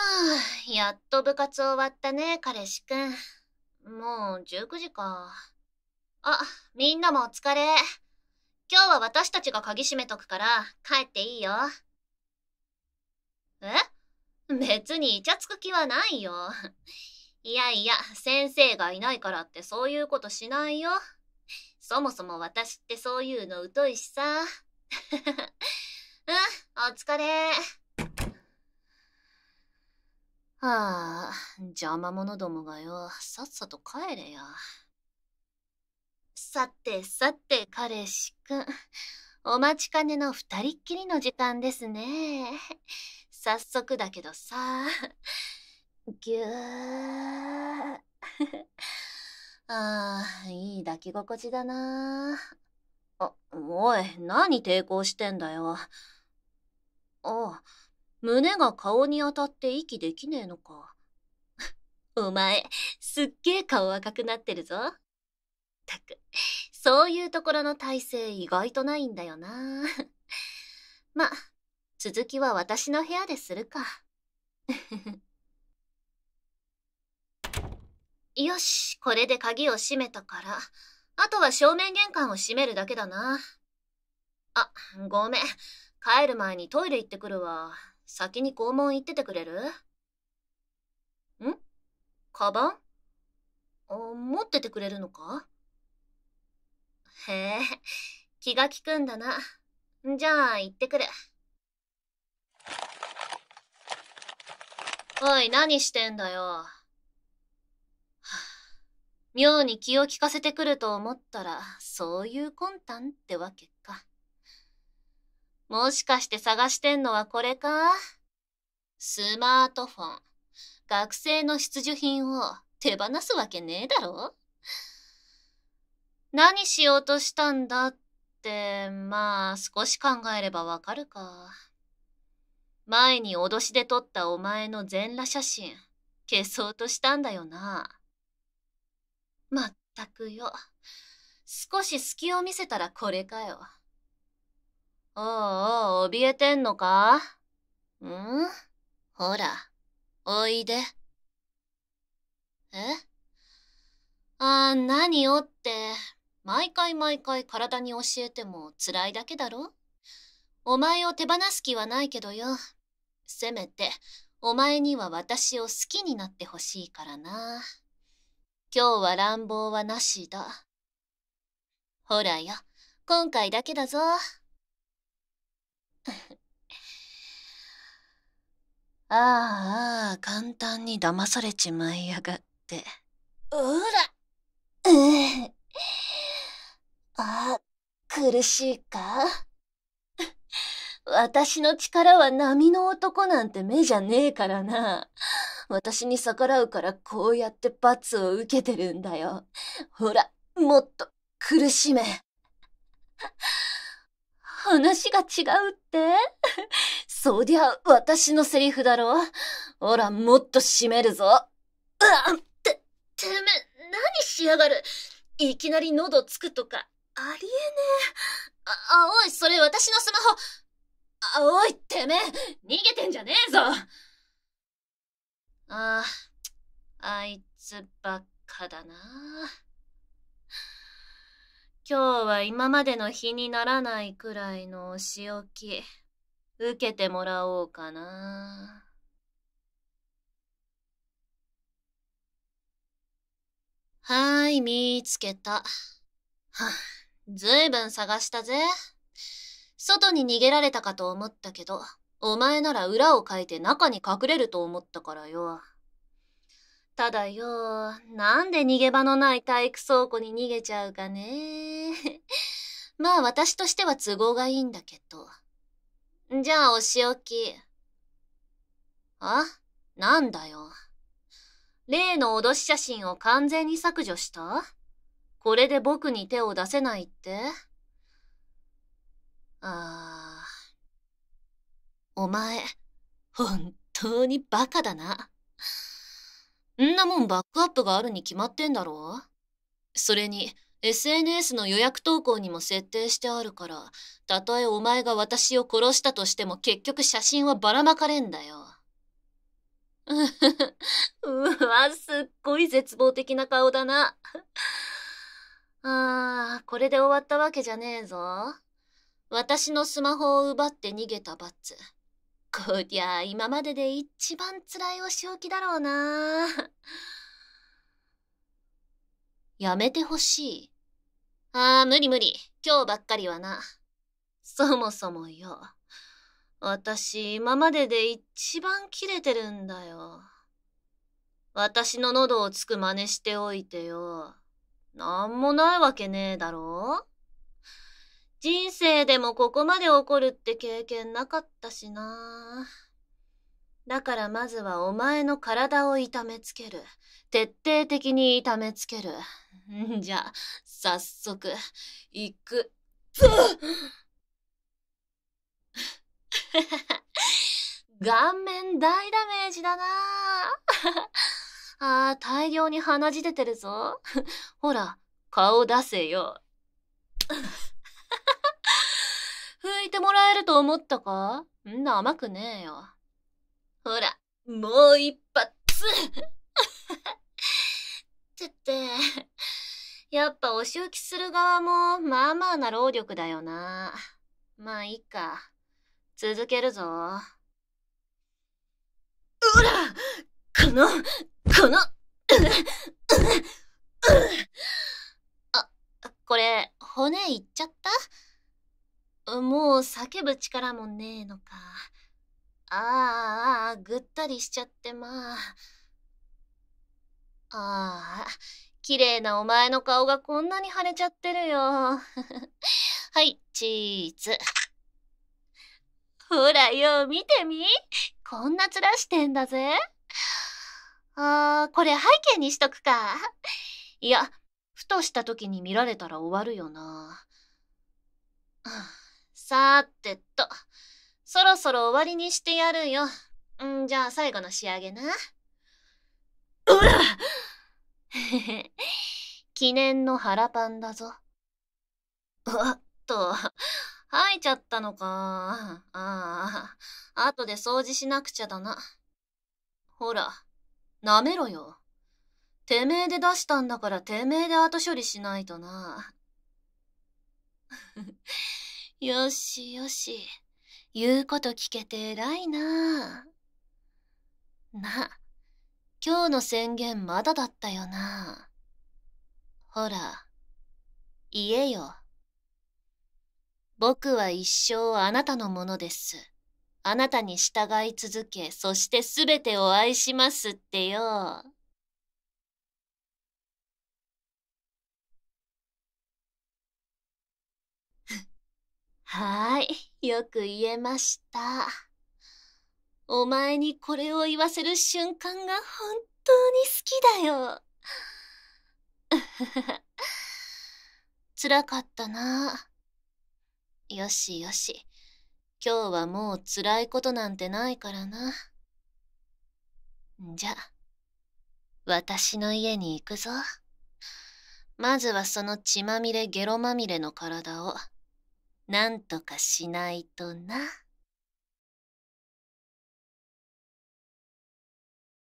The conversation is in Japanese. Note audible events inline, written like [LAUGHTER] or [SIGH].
あ、[SIGHS] やっと部活終わったね、彼氏くん。もう19時か。あ、みんなもお疲れ。今日は私たちが鍵閉めとくから帰っていいよ。え別にイチャつく気はないよ。[LAUGHS] いやいや、先生がいないからってそういうことしないよ。そもそも私ってそういうの疎いしさ。[LAUGHS] うん、お疲れ。ああ、邪魔者どもがよ、さっさと帰れや。さてさて、彼氏くん。お待ちかねの二人っきりの時間ですね。早速だけどさ、ぎゅー。ああ、いい抱き心地だな。あ、おい、何抵抗してんだよ。ああ、胸が顔に当たって息できねえのか。[LAUGHS] お前、すっげえ顔赤くなってるぞ。たく、そういうところの体勢意外とないんだよな。[LAUGHS] ま、続きは私の部屋でするか。[LAUGHS] よし、これで鍵を閉めたから、あとは正面玄関を閉めるだけだな。あ、ごめん。帰る前にトイレ行ってくるわ。先に校門行っててくれるんカバン持っててくれるのかへえ、気が利くんだな。じゃあ、行ってくる。おい、何してんだよ。はあ、妙に気を利かせてくると思ったら、そういう魂胆ってわけか。もしかして探してんのはこれかスマートフォン。学生の必需品を手放すわけねえだろ何しようとしたんだって、まあ少し考えればわかるか。前に脅しで撮ったお前の全裸写真、消そうとしたんだよな。まったくよ。少し隙を見せたらこれかよ。おうおう、怯えてんのかんほら、おいで。えあんなにおって、毎回毎回体に教えても辛いだけだろお前を手放す気はないけどよ。せめて、お前には私を好きになってほしいからな。今日は乱暴はなしだ。ほらよ、今回だけだぞ。[LAUGHS] ああ、簡単に騙されちまいやがって。うら。うん。あ、苦しいか [LAUGHS] 私の力は波の男なんて目じゃねえからな。私に逆らうからこうやって罰を受けてるんだよ。ほら、もっと苦しめ。話が違うって [LAUGHS] そりゃ、私のセリフだろほら、もっと締めるぞ。うわて、てめえ、何しやがるいきなり喉つくとか、ありえねえ。あ、青い、それ私のスマホ。青い、てめえ、逃げてんじゃねえぞ。ああ、あいつばっかだな。今日は今までの日にならないくらいのお仕置き、受けてもらおうかな。はーい、見つけた。はずいぶん探したぜ。外に逃げられたかと思ったけど、お前なら裏をかいて中に隠れると思ったからよ。ただよ、なんで逃げ場のない体育倉庫に逃げちゃうかね。[LAUGHS] まあ私としては都合がいいんだけど。じゃあお仕置き。あなんだよ。例の脅し写真を完全に削除したこれで僕に手を出せないってああ。お前、本当にバカだな。んなもんバックアップがあるに決まってんだろそれに SNS の予約投稿にも設定してあるからたとえお前が私を殺したとしても結局写真はばらまかれんだようわすっごい絶望的な顔だなああこれで終わったわけじゃねえぞ私のスマホを奪って逃げたバッツこりゃ今までで一番辛いお仕置きだろうな。[LAUGHS] やめてほしい。ああ、無理無理。今日ばっかりはな。そもそもよ。私、今までで一番キレてるんだよ。私の喉をつく真似しておいてよ。なんもないわけねえだろ人生でもここまで怒るって経験なかったしな。だからまずはお前の体を痛めつける。徹底的に痛めつける。ん [LAUGHS] じゃ、早速、行く。[LAUGHS] 顔面大ダメージだな [LAUGHS] ああ、大量に鼻血出てるぞ。ほら、顔出せよ。拭いてもらえると思ったかんな甘くねえよ。ほら、もう一発 [LAUGHS] ってって、やっぱお仕置きする側も、まあまあな労力だよな。まあいいか。続けるぞ。うらこの、この、[LAUGHS] あ、これ、骨いっちゃったもう叫ぶ力もねえのか。ああ、ぐったりしちゃってまあ。ああ、綺麗なお前の顔がこんなに腫れちゃってるよ。[LAUGHS] はい、チーズ。ほらよ、見てみ。こんな面してんだぜ。ああ、これ背景にしとくか。いや、ふとした時に見られたら終わるよな。さーてと、そろそろ終わりにしてやるよ。んじゃあ最後の仕上げな。うへ、[LAUGHS] 記念の腹パンだぞ。おっと、吐いちゃったのか。ああ、後で掃除しなくちゃだな。ほら、舐めろよ。てめえで出したんだからてめえで後処理しないとな。よしよし言うこと聞けて偉いなな今日の宣言まだだったよなほら言えよ僕は一生あなたのものですあなたに従い続けそして全てを愛しますってよはい、よく言えました。お前にこれを言わせる瞬間が本当に好きだよ。[LAUGHS] 辛かったな。よしよし。今日はもう辛いことなんてないからな。じゃ、私の家に行くぞ。まずはその血まみれゲロまみれの体をなんとかしないとな。